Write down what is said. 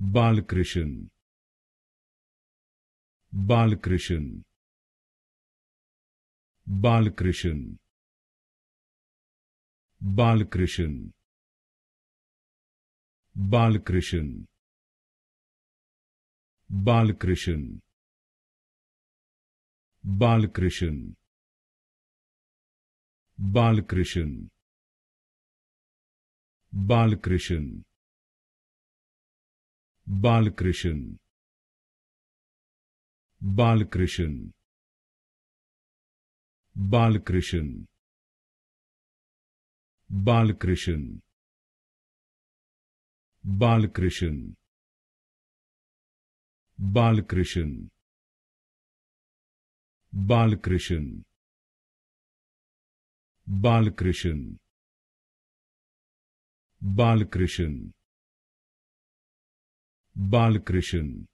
Balkrishan Balkrishan Balkrishan Balkrishan Balkrishan Balkrishan Balkrishan Balkrishan Balkrishan Balkrishan Balkrishan Balkrishan Balkrishan Balkrishan Balkrishan Balkrishan Balkrishan Balkrishan Bal Balkrishan.